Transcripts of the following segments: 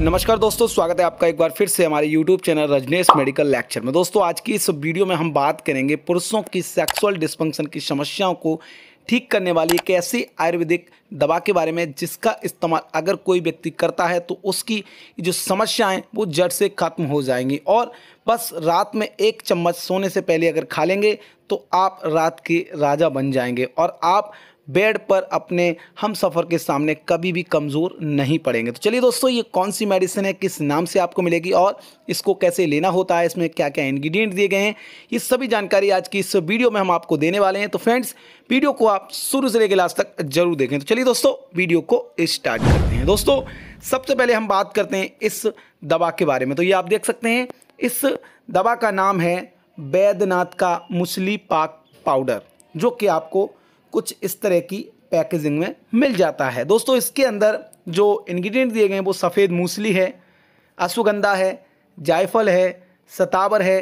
नमस्कार दोस्तों स्वागत है आपका एक बार फिर से हमारे YouTube channel Rajnesh medical lecture में दोस्तों आज की इस वीडियो में हम बात करेंगे पुरुषों की सेक्सुअल डिस्फंक्शन की समस्याओं को ठीक करने वाली एक ऐसी आयुर्वेदिक दवा के बारे में जिसका इस्तेमाल अगर कोई व्यक्ति करता है तो उसकी जो समस्याएं वो जड़ से ख़त्म हो जाएंगी और बस रात में एक चम्मच सोने से पहले अगर खा लेंगे तो आप रात के राजा बन जाएंगे और आप बेड पर अपने हम सफ़र के सामने कभी भी कमज़ोर नहीं पड़ेंगे तो चलिए दोस्तों ये कौन सी मेडिसिन है किस नाम से आपको मिलेगी और इसको कैसे लेना होता है इसमें क्या क्या इंग्रेडिएंट दिए गए हैं ये सभी जानकारी आज की इस वीडियो में हम आपको देने वाले हैं तो फ्रेंड्स वीडियो को आप शुरू से लेकर लास्ट तक जरूर देखें तो चलिए दोस्तों वीडियो को स्टार्ट करते हैं दोस्तों सबसे पहले हम बात करते हैं इस दवा के बारे में तो ये आप देख सकते हैं इस दवा का नाम है बैद्यनाथ का मुसली पाक पाउडर जो कि आपको कुछ इस तरह की पैकेजिंग में मिल जाता है दोस्तों इसके अंदर जो इन्ग्रीडियंट दिए गए हैं वो सफ़ेद मूसली है अश्वगंधा है जायफल है सतावर है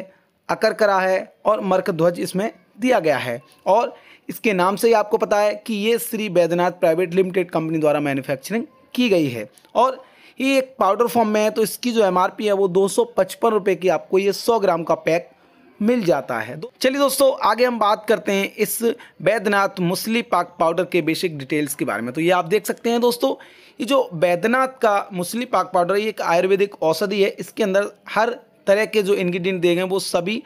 अकरकरा है और मर्कध्वज इसमें दिया गया है और इसके नाम से ही आपको पता है कि ये Shri Baidyanath private limited company द्वारा मैन्युफैक्चरिंग की गई है और ये एक पाउडर फॉर्म में है तो इसकी जो एम है वो दो सौ की आपको ये सौ ग्राम का पैक मिल जाता है चलिए दोस्तों आगे हम बात करते हैं इस बैद्यनाथ मुसली पाक पाउडर के बेसिक डिटेल्स के बारे में तो ये आप देख सकते हैं दोस्तों ये जो बैद्यनाथ का मुसली पाक पाउडर ये एक आयुर्वेदिक औषधि है इसके अंदर हर तरह के जो इन्ग्रीडियंट दिए गए वो सभी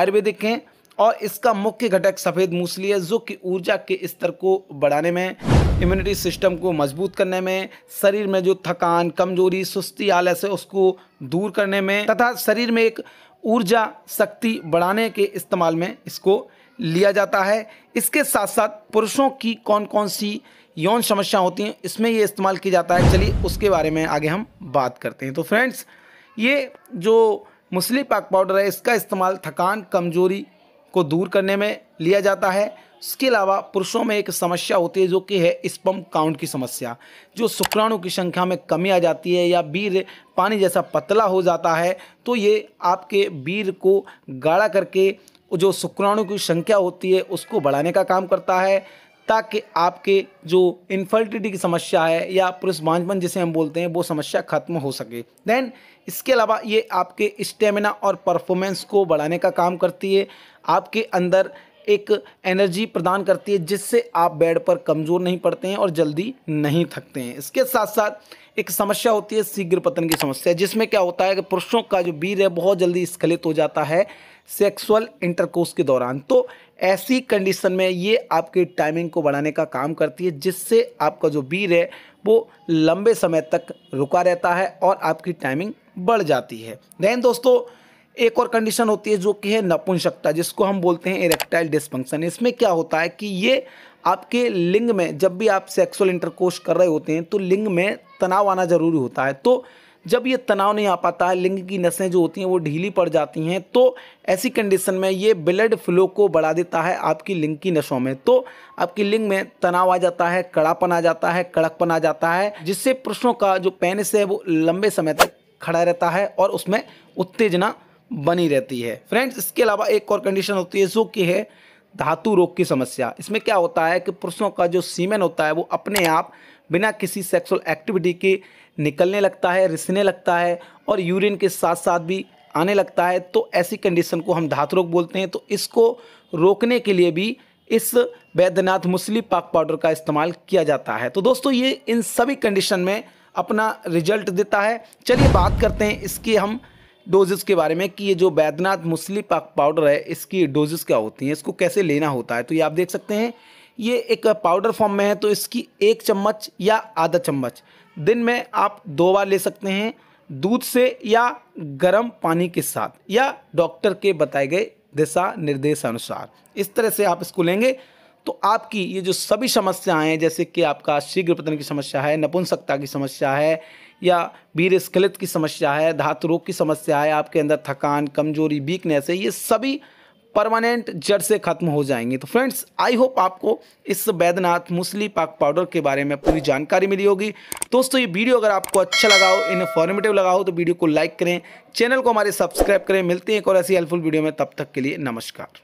आयुर्वेदिक हैं और इसका मुख्य घटक सफ़ेद मूसली है जो कि ऊर्जा के स्तर को बढ़ाने में इम्यूनिटी सिस्टम को मजबूत करने में शरीर में जो थकान कमजोरी सुस्ती आलस है उसको दूर करने में तथा शरीर में एक ऊर्जा शक्ति बढ़ाने के इस्तेमाल में इसको लिया जाता है इसके साथ साथ पुरुषों की कौन कौन सी यौन समस्या होती हैं इसमें ये इस्तेमाल किया जाता है चलिए उसके बारे में आगे हम बात करते हैं तो फ्रेंड्स ये जो मुसली पाक पाउडर है इसका इस्तेमाल थकान कमजोरी को दूर करने में लिया जाता है इसके अलावा पुरुषों में एक समस्या होती है जो कि है स्पम काउंट की समस्या जो शुक्राणु की संख्या में कमी आ जाती है या बीर पानी जैसा पतला हो जाता है तो ये आपके बीर को गाढ़ा करके जो शुक्राणु की संख्या होती है उसको बढ़ाने का काम करता है ताकि आपके जो इन्फर्टिलिटी की समस्या है या पुरुष बांझपन जिसे हम बोलते हैं वो समस्या खत्म हो सके देन इसके अलावा ये आपके स्टेमिना और परफॉर्मेंस को बढ़ाने का काम करती है आपके अंदर एक एनर्जी प्रदान करती है जिससे आप बेड पर कमज़ोर नहीं पड़ते हैं और जल्दी नहीं थकते हैं इसके साथ साथ एक समस्या होती है शीघ्र पतन की समस्या जिसमें क्या होता है कि पुरुषों का जो वीर है बहुत जल्दी स्खलित हो जाता है सेक्सुअल इंटरकोर्स के दौरान तो ऐसी कंडीशन में ये आपके टाइमिंग को बढ़ाने का काम करती है जिससे आपका जो वीर है वो लंबे समय तक रुका रहता है और आपकी टाइमिंग बढ़ जाती है दैन दोस्तों एक और कंडीशन होती है जो कि है नपुंसकता जिसको हम बोलते हैं इरेक्टाइल डिस्फंक्शन इसमें क्या होता है कि ये आपके लिंग में जब भी आप सेक्सुअल इंटरकोर्स कर रहे होते हैं तो लिंग में तनाव आना ज़रूरी होता है तो जब ये तनाव नहीं आ पाता है लिंग की नसें जो होती हैं वो ढीली पड़ जाती हैं तो ऐसी कंडीशन में ये ब्लड फ्लो को बढ़ा देता है आपकी लिंग की नसों में तो आपकी लिंग में तनाव आ जाता है कड़ापन आ जाता है कड़कपन आ जाता है जिससे पुरुषों का जो पेनिस है वो लंबे समय तक खड़ा रहता है और उसमें उत्तेजना बनी रहती है फ्रेंड्स इसके अलावा एक और कंडीशन होती है जो कि है धातु रोग की समस्या इसमें क्या होता है कि पुरुषों का जो सीमेन होता है वो अपने आप बिना किसी सेक्सुअल एक्टिविटी के निकलने लगता है रिसने लगता है और यूरिन के साथ साथ भी आने लगता है तो ऐसी कंडीशन को हम धातु रोग बोलते हैं तो इसको रोकने के लिए भी इस वैद्यनाथ मुसली पाक पाउडर का इस्तेमाल किया जाता है तो दोस्तों ये इन सभी कंडीशन में अपना रिजल्ट देता है चलिए बात करते हैं इसकी हम डोजेस के बारे में कि ये जो बैद्यनाथ पाक पाउडर है इसकी डोजेस क्या होती हैं इसको कैसे लेना होता है तो ये आप देख सकते हैं ये एक पाउडर फॉर्म में है तो इसकी एक चम्मच या आधा चम्मच दिन में आप दो बार ले सकते हैं दूध से या गर्म पानी के साथ या डॉक्टर के बताए गए दिशा निर्देश अनुसार इस तरह से आप इसको लेंगे तो आपकी ये जो सभी समस्याएं जैसे कि आपका शीघ्र पतन की समस्या है नपुंसकता की समस्या है या वीर स्खलित की समस्या है धातु रोग की समस्या है आपके अंदर थकान कमजोरी वीकनेस है ये सभी परमानेंट जड़ से ख़त्म हो जाएंगे तो फ्रेंड्स आई होप आपको इस बैद्यनाथ मूसली पाक पाउडर के बारे में पूरी जानकारी मिली होगी दोस्तों ये वीडियो अगर आपको अच्छा लगा हो इन्फॉर्मेटिव लगा हो तो वीडियो को लाइक करें चैनल को हमारे सब्सक्राइब करें मिलते हैं एक और ऐसी हेल्पफुल वीडियो में तब तक के लिए नमस्कार